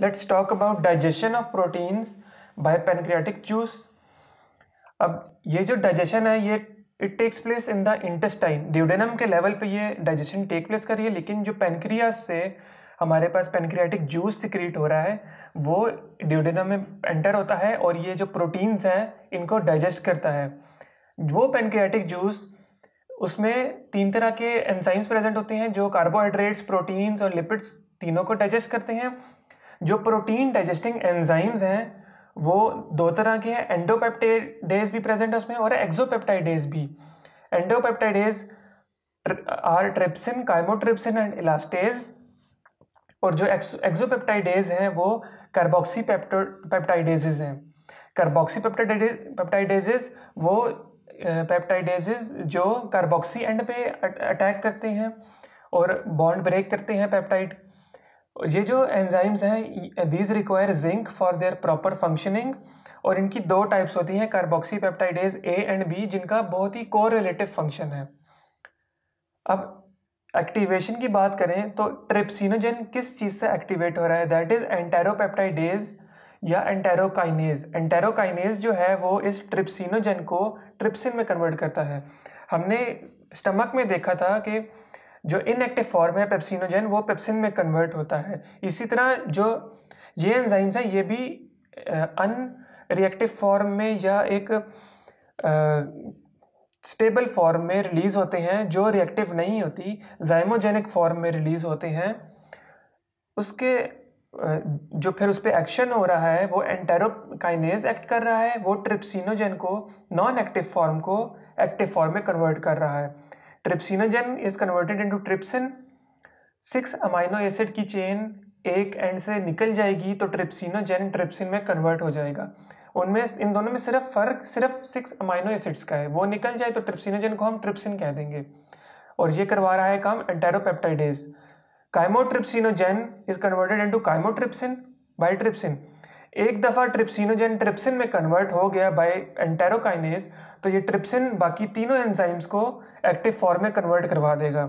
let's talk about digestion of proteins by pancreatic juice अब ये जो डाइजेशन है ये it takes place in the intestine duodenum के लेवल पे ये डाइजेशन टेक प्लेस कर रही है लेकिन जो पेनक्रिया से हमारे पास पेनक्रियाटिक जूस सिक्रिएट हो रहा है वो ड्यूडेनम में एंटर होता है और ये जो प्रोटीन्स हैं इनको डाइजेस्ट करता है वो पेनक्रियाटिक जूस उसमें तीन तरह के एंजाइम्स प्रेजेंट होते हैं जो कार्बोहाइड्रेट्स प्रोटीन्स और लिपिड्स तीनों को डाइजेस्ट करते हैं जो प्रोटीन डाइजेस्टिंग एंजाइम्स हैं वो दो तरह के हैं एंडोपेप्टाइडेज भी प्रेजेंट है उसमें और एक्जोपेप्टाइडेज भी endopeptidase are trypsin chymotrypsin and elastase और जो एक्जोपेप्टाइडेज हैं वो कार्बोक्सी पेप्टाइडेजेज हैं कार्बोक्सी पेप्टाइडेजेज वो पेप्टाइडेजेज जो कार्बोक्सी एंड पे अटैक करते हैं और बॉन्ड ब्रेक करते हैं पेप्टाइड ये जो एंजाइम्स हैं these require zinc for their proper functioning और इनकी दो टाइप्स होती हैं carboxy peptidase A and B जिनका बहुत ही को रिलेटिव फंक्शन है अब एक्टिवेशन की बात करें तो ट्रिप्सिनोजन किस चीज़ से एक्टिवेट हो रहा है दैट इज़ एंटेरोपेप्टाइडेज या एंटेरोकाइनेज एंटेरोकाइनेज जो है वो इस ट्रिप्सिनोजन को ट्रिप्सिन में कन्वर्ट करता है हमने स्टमक में देखा था कि जो इनएक्टिव फॉर्म है पेप्सिनोजेन वो पेप्सिन में कन्वर्ट होता है इसी तरह जो ये एंजाइम्स हैं ये भी अन रिएक्टिव फॉर्म में या एक स्टेबल फॉर्म में रिलीज़ होते हैं जो रिएक्टिव नहीं होती जाइमोजेनिक फॉर्म में रिलीज़ होते हैं उसके जो फिर उस पर एक्शन हो रहा है वो एंटेरोकाइनेज एक्ट कर रहा है वो ट्रिप्सिनोजन को नॉन एक्टिव फॉर्म को एक्टिव फॉर्म में कन्वर्ट कर रहा है trypsinogen is converted into trypsin six amino acid की चेन एक एंड से निकल जाएगी तो ट्रिप्सिनोजन ट्रिप्सिन में कन्वर्ट हो जाएगा उनमें इन दोनों में सिर्फ फ़र्क सिर्फ सिक्स अमाइनो एसिड्स का है वो निकल जाए तो ट्रिप्सिनोजन को हम ट्रिप्सिन कह देंगे और ये करवा रहा है काम enteropeptidase chymotrypsinogen is converted into chymotrypsin by trypsin एक दफ़ा ट्रिप्सिनोजन ट्रिप्सिन में कन्वर्ट हो गया बाय एंटेरोकाइनेज तो ये ट्रिप्सिन बाकी तीनों एंजाइम्स को एक्टिव फॉर्म में कन्वर्ट करवा देगा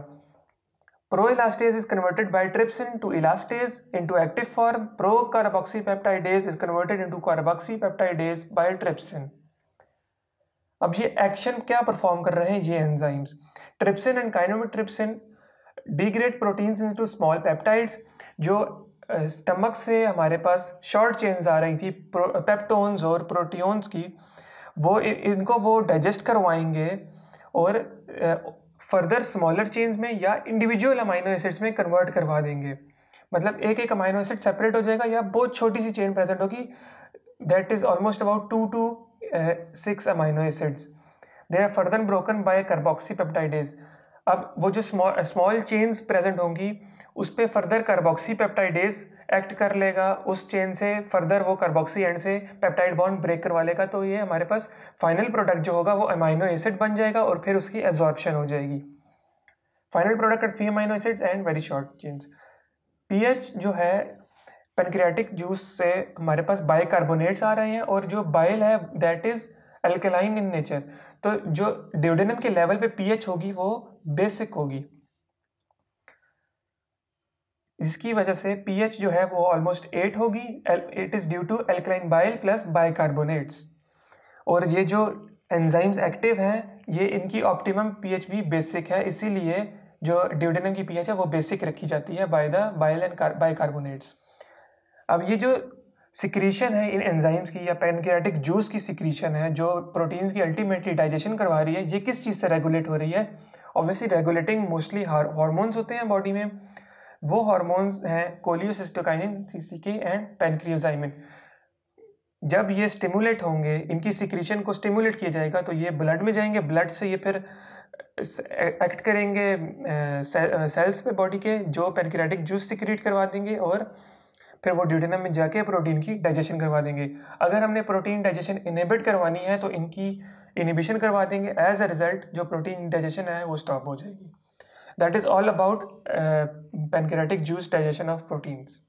pro elastase is converted by trypsin to elastase into active form pro carboxy carboxypeptidase is converted into carboxy carboxypeptidase by trypsin अब ये एक्शन क्या परफॉर्म कर रहे हैं ये enzymes trypsin and chymotrypsin degrade proteins into small peptides जो stomach से हमारे पास शॉर्ट चेन्स आ रही थी पेप्टोन्स और प्रोटीन्स की वो इनको वो डाइजेस्ट करवाएंगे और फर्दर स्मॉलर चेन्स में या इंडिविजुअल अमाइनो एसिड्स में कन्वर्ट करवा देंगे मतलब एक एक अमाइनो एसिड सेपरेट हो जाएगा या बहुत छोटी सी चेन प्रेजेंट होगी that is almost about two two six amino acids they are further broken by carboxy peptidase अब वो जो स्मॉल स्मॉल चेन्स प्रेजेंट होंगी उस पर फर्दर कार्बोक्सी पेप्टाइडेज एक्ट कर लेगा उस चेन से फर्दर वो कार्बोक्सी एंड से पेप्टाइड बॉन्ड ब्रेक करवा लेगा तो ये हमारे पास फाइनल प्रोडक्ट जो होगा वो अमाइनो एसिड बन जाएगा और फिर उसकी एब्जॉर्प्शन हो जाएगी final product free three amino acids and very short chains H जो है पेनक्रियाटिक जूस से हमारे पास कार्बोनेट्स आ रहे हैं और जो बाइल है that is alkaline in nature तो जो ड्यूडेनम के लेवल पे पीएच होगी वो बेसिक होगी इसकी वजह से पीएच जो है वो ऑलमोस्ट एट होगी it is due to alkaline bile plus bicarbonates और ये जो एंजाइम्स एक्टिव हैं ये इनकी ऑप्टिमम पीएच भी बेसिक है इसीलिए जो ड्यूडेनम की पीएच है वो बेसिक रखी जाती है by the bile and bicarbonates अब ये जो सिक्रीशन है इन एंजाइम्स की या पेनक्रियाटिक जूस की सिक्रीशन है जो प्रोटीन्स की अल्टीमेटली डाइजेशन करवा रही है ये किस चीज़ से रेगुलेट हो रही है ऑब्वियसली रेगुलेटिंग मोस्टली हार्मोन्स होते हैं बॉडी में वो हार्मोन्स हैं कोलियोसिस्टोकाइनिन के एंड पेनक्रियोजाइमिन जब ये स्टिमुलेट होंगे इनकी सिक्रीशन को स्टिमुलेट किया जाएगा तो ये ब्लड में जाएंगे ब्लड से ये फिर एक्ट करेंगे सेल्स पे बॉडी के जो पेनक्रियाटिक जूस सिक्रीट करवा देंगे और फिर वो ड्यूटेनम में जाके प्रोटीन की डाइजेशन करवा देंगे अगर हमने प्रोटीन डाइजेशन इनिबिट करवानी है तो इनकी इनिबिशन करवा देंगे एज अ रिजल्ट जो प्रोटीन डाइजेशन है वो स्टॉप हो जाएगी that is all about pancreatic juice digestion of proteins